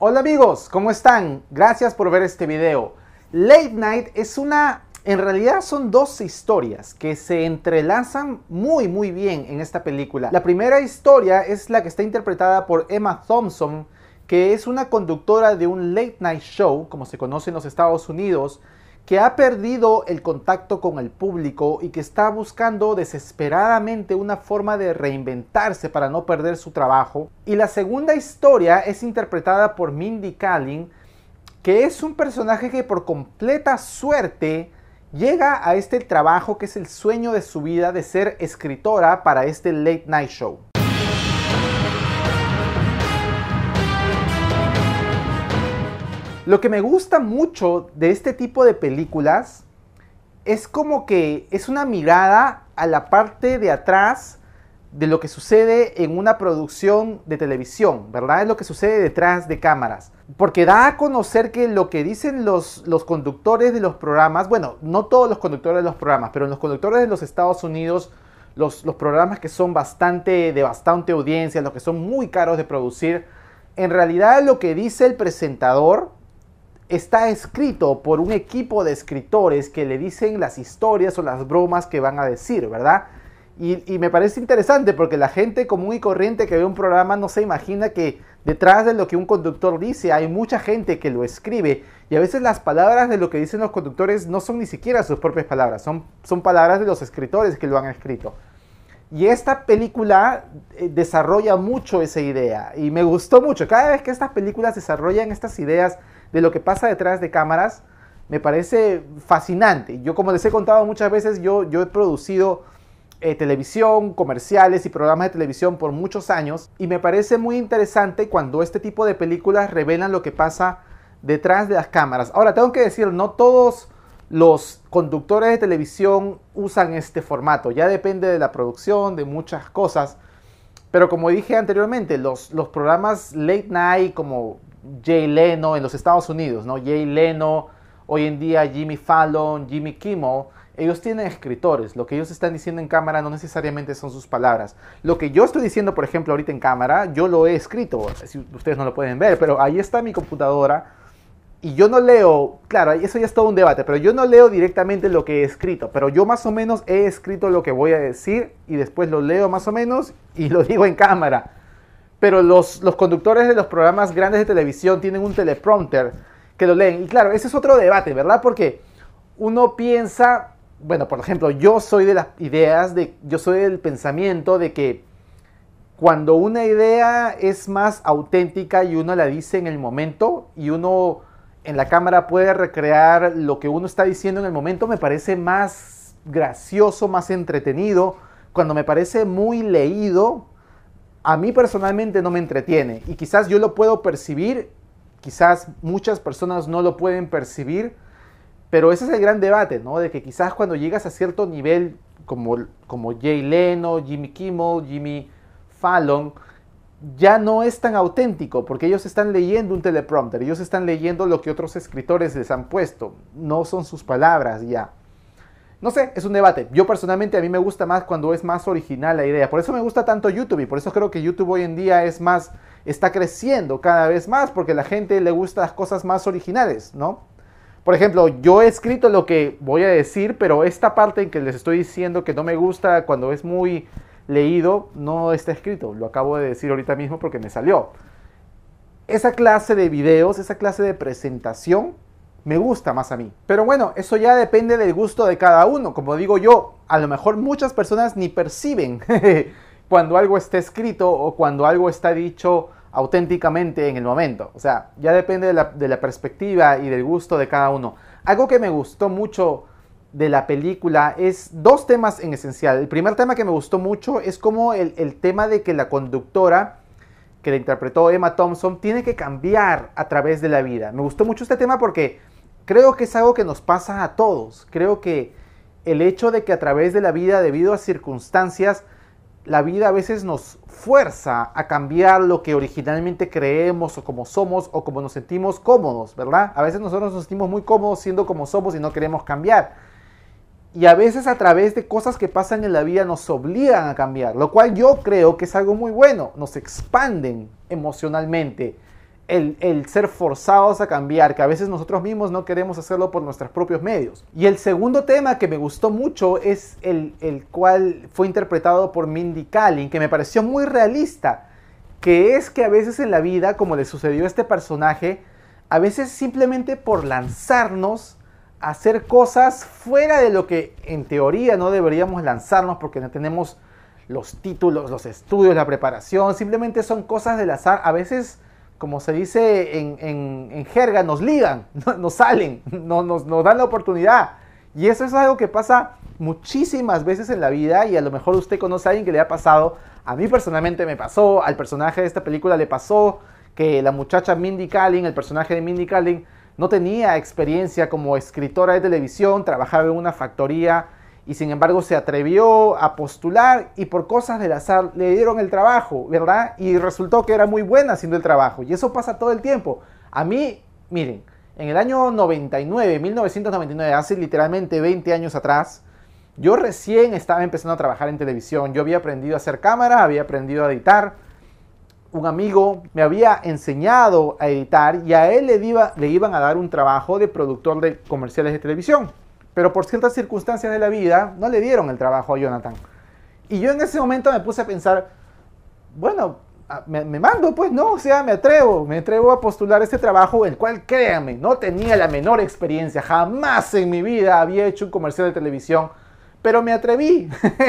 Hola amigos, ¿cómo están? Gracias por ver este video. Late Night es una... En realidad son dos historias que se entrelazan muy muy bien en esta película. La primera historia es la que está interpretada por Emma Thompson, que es una conductora de un late night show, como se conoce en los Estados Unidos, que ha perdido el contacto con el público y que está buscando desesperadamente una forma de reinventarse para no perder su trabajo. Y la segunda historia es interpretada por Mindy Kaling, que es un personaje que por completa suerte llega a este trabajo que es el sueño de su vida de ser escritora para este late night show. Lo que me gusta mucho de este tipo de películas es como que es una mirada a la parte de atrás de lo que sucede en una producción de televisión, ¿verdad? Es lo que sucede detrás de cámaras. Porque da a conocer que lo que dicen los, los conductores de los programas, bueno, no todos los conductores de los programas, pero los conductores de los Estados Unidos, los, los programas que son bastante, de bastante audiencia, los que son muy caros de producir, en realidad lo que dice el presentador está escrito por un equipo de escritores que le dicen las historias o las bromas que van a decir, ¿verdad? Y, me parece interesante porque la gente común y corriente que ve un programa no se imagina que detrás de lo que un conductor dice hay mucha gente que lo escribe y a veces las palabras de lo que dicen los conductores no son ni siquiera sus propias palabras, son, son palabras de los escritores que lo han escrito. Y esta película eh, desarrolla mucho esa idea y me gustó mucho. Cada vez que estas películas desarrollan estas ideas, de lo que pasa detrás de cámaras me parece fascinante. Yo como les he contado muchas veces, yo, yo he producido eh, televisión, comerciales y programas de televisión por muchos años y me parece muy interesante cuando este tipo de películas revelan lo que pasa detrás de las cámaras. Ahora, tengo que decir, no todos los conductores de televisión usan este formato, ya depende de la producción, de muchas cosas. Pero como dije anteriormente, los, los programas late night como Jay Leno en los Estados Unidos, ¿no? Jay Leno, hoy en día Jimmy Fallon, Jimmy Kimmel, ellos tienen escritores. Lo que ellos están diciendo en cámara no necesariamente son sus palabras. Lo que yo estoy diciendo, por ejemplo, ahorita en cámara, yo lo he escrito. Si Ustedes no lo pueden ver, pero ahí está mi computadora. Y yo no leo, claro, eso ya es todo un debate, pero yo no leo directamente lo que he escrito, pero yo más o menos he escrito lo que voy a decir y después lo leo más o menos y lo digo en cámara pero los, conductores de los programas grandes de televisión tienen un teleprompter que lo leen. Y claro, ese es otro debate, ¿verdad? Porque uno piensa, bueno, por ejemplo, yo soy de las ideas, de, yo soy del pensamiento de que cuando una idea es más auténtica y uno la dice en el momento y uno en la cámara puede recrear lo que uno está diciendo en el momento, me parece más gracioso, más entretenido. Cuando me parece muy leído, a mí personalmente no me entretiene y quizás yo lo puedo percibir, quizás muchas personas no lo pueden percibir, pero ese es el gran debate, ¿no? De que quizás cuando llegas a cierto nivel como, como Jay Leno, Jimmy Kimmel, Jimmy Fallon, ya no es tan auténtico porque ellos están leyendo un teleprompter, ellos están leyendo lo que otros escritores les han puesto, no son sus palabras ya. No sé, es un debate. Yo personalmente a mí me gusta más cuando es más original la idea. Por eso me gusta tanto YouTube y por eso creo que YouTube hoy en día es más, está creciendo cada vez más porque la gente le gusta las cosas más originales, ¿no? Por ejemplo, yo he escrito lo que voy a decir, pero esta parte en que les estoy diciendo que no me gusta cuando es muy leído, no está escrito. Lo acabo de decir ahorita mismo porque me salió. Esa clase de videos, esa clase de presentación me gusta más a mí. Pero bueno, eso ya depende del gusto de cada uno. Como digo yo, a lo mejor muchas personas ni perciben cuando algo está escrito o cuando algo está dicho auténticamente en el momento. O sea, ya depende de la, perspectiva y del gusto de cada uno. Algo que me gustó mucho de la película es dos temas en esencial. El primer tema que me gustó mucho es como el tema de que la conductora que la interpretó Emma Thompson tiene que cambiar a través de la vida. Me gustó mucho este tema porque Creo que es algo que nos pasa a todos. Creo que el hecho de que a través de la vida, debido a circunstancias, la vida a veces nos fuerza a cambiar lo que originalmente creemos o como somos o como nos sentimos cómodos, ¿verdad? A veces nosotros nos sentimos muy cómodos siendo como somos y no queremos cambiar. Y a veces a través de cosas que pasan en la vida nos obligan a cambiar, lo cual yo creo que es algo muy bueno, nos expanden emocionalmente, el, ser forzados a cambiar, que a veces nosotros mismos no queremos hacerlo por nuestros propios medios. Y el segundo tema que me gustó mucho es el, el cual fue interpretado por Mindy Kaling, que me pareció muy realista, que es que a veces en la vida, como le sucedió a este personaje, a veces simplemente por lanzarnos a hacer cosas fuera de lo que en teoría no deberíamos lanzarnos porque no tenemos los títulos, los estudios, la preparación, simplemente son cosas del azar, a veces como se dice en, en, jerga, nos ligan, nos salen, nos, nos, nos dan la oportunidad. Y eso es algo que pasa muchísimas veces en la vida y a lo mejor usted conoce a alguien que le ha pasado. A mí personalmente me pasó, al personaje de esta película le pasó que la muchacha Mindy Kaling, el personaje de Mindy Kaling, no tenía experiencia como escritora de televisión, trabajaba en una factoría y sin embargo se atrevió a postular y por cosas del azar le dieron el trabajo, ¿verdad? Y resultó que era muy buena haciendo el trabajo y eso pasa todo el tiempo. A mí, miren, en el año 99, 1999, hace literalmente 20 años atrás, yo recién estaba empezando a trabajar en televisión, yo había aprendido a hacer cámaras, había aprendido a editar, un amigo me había enseñado a editar y a él le, iba, le iban a dar un trabajo de productor de comerciales de televisión pero por ciertas circunstancias de la vida no le dieron el trabajo a Jonathan. Y yo en ese momento me puse a pensar, bueno, me, mando, pues, ¿no? O sea, me atrevo, me atrevo a postular este trabajo, el cual, créanme, no tenía la menor experiencia, jamás en mi vida había hecho un comercial de televisión, pero me atreví,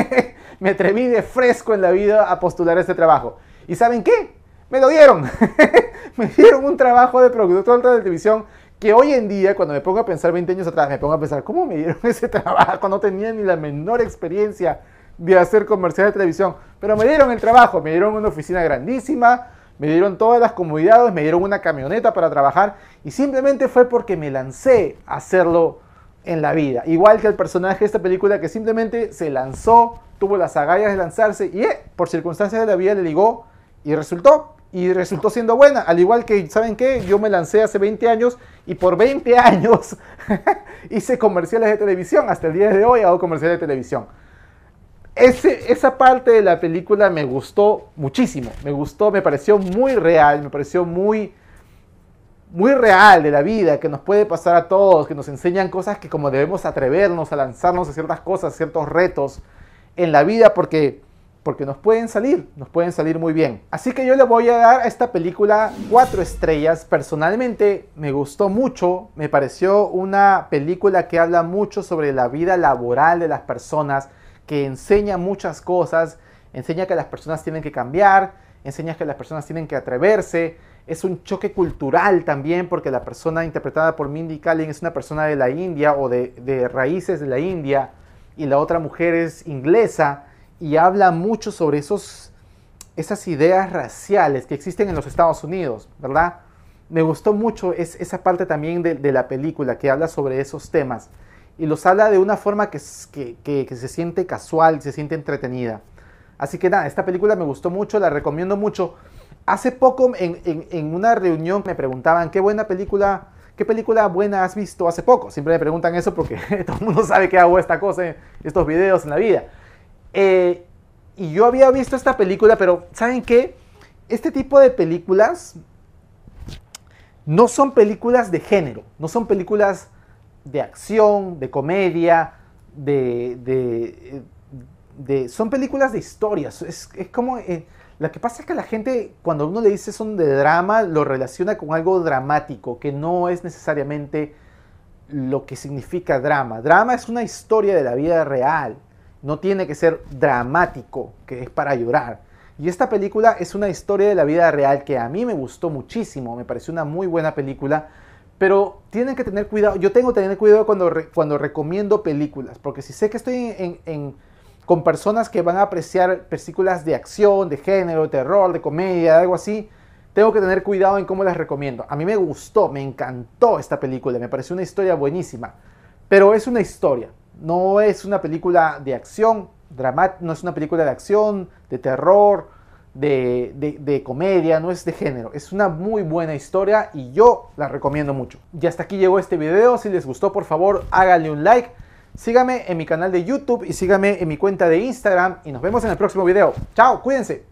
me atreví de fresco en la vida a postular este trabajo. ¿Y saben qué? Me lo dieron, me dieron un trabajo de productor de televisión que hoy en día, cuando me pongo a pensar 20 años atrás, me pongo a pensar, ¿cómo me dieron ese trabajo? No tenía ni la menor experiencia de hacer comercial de televisión, pero me dieron el trabajo, me dieron una oficina grandísima, me dieron todas las comodidades, me dieron una camioneta para trabajar y simplemente fue porque me lancé a hacerlo en la vida. Igual que el personaje de esta película que simplemente se lanzó, tuvo las agallas de lanzarse y eh, por circunstancias de la vida le ligó y resultó y resultó siendo buena. Al igual que, ¿saben qué? Yo me lancé hace 20 años y por 20 años hice comerciales de televisión. Hasta el día de hoy hago comerciales de televisión. Ese, esa parte de la película me gustó muchísimo. Me gustó, me pareció muy real, me pareció muy, muy real de la vida, que nos puede pasar a todos, que nos enseñan cosas que como debemos atrevernos a lanzarnos a ciertas cosas, ciertos retos en la vida, porque porque nos pueden salir, nos pueden salir muy bien. Así que yo le voy a dar a esta película cuatro estrellas. Personalmente me gustó mucho, me pareció una película que habla mucho sobre la vida laboral de las personas, que enseña muchas cosas, enseña que las personas tienen que cambiar, enseña que las personas tienen que atreverse. Es un choque cultural también porque la persona interpretada por Mindy Kaling es una persona de la India o de, de raíces de la India y la otra mujer es inglesa y habla mucho sobre esos, esas ideas raciales que existen en los Estados Unidos, ¿verdad? Me gustó mucho esa parte también de, la película que habla sobre esos temas y los habla de una forma que, se siente casual, se siente entretenida. Así que nada, esta película me gustó mucho, la recomiendo mucho. Hace poco en, una reunión me preguntaban qué buena película, qué película buena has visto hace poco. Siempre me preguntan eso porque todo el mundo sabe que hago esta cosa, estos videos en la vida. Eh, y yo había visto esta película, pero ¿saben qué? Este tipo de películas no son películas de género, no son películas de acción, de comedia, de... de, son películas de historias. Es, como... Eh, lo que pasa es que la gente, cuando uno le dice son de drama, lo relaciona con algo dramático, que no es necesariamente lo que significa drama. Drama es una historia de la vida real, no tiene que ser dramático, que es para llorar. Y esta película es una historia de la vida real que a mí me gustó muchísimo, me pareció una muy buena película, pero tienen que tener cuidado, yo tengo que tener cuidado cuando, cuando recomiendo películas, porque si sé que estoy con personas que van a apreciar películas de acción, de género, de terror, de comedia, algo así, tengo que tener cuidado en cómo las recomiendo. A mí me gustó, me encantó esta película, me pareció una historia buenísima, pero es una historia no es una película de acción, no es una película de acción, de terror, de, de, comedia, no es de género. Es una muy buena historia y yo la recomiendo mucho. Y hasta aquí llegó este video. Si les gustó, por favor, háganle un like. sígame en mi canal de YouTube y sígame en mi cuenta de Instagram. Y nos vemos en el próximo video. Chao, cuídense.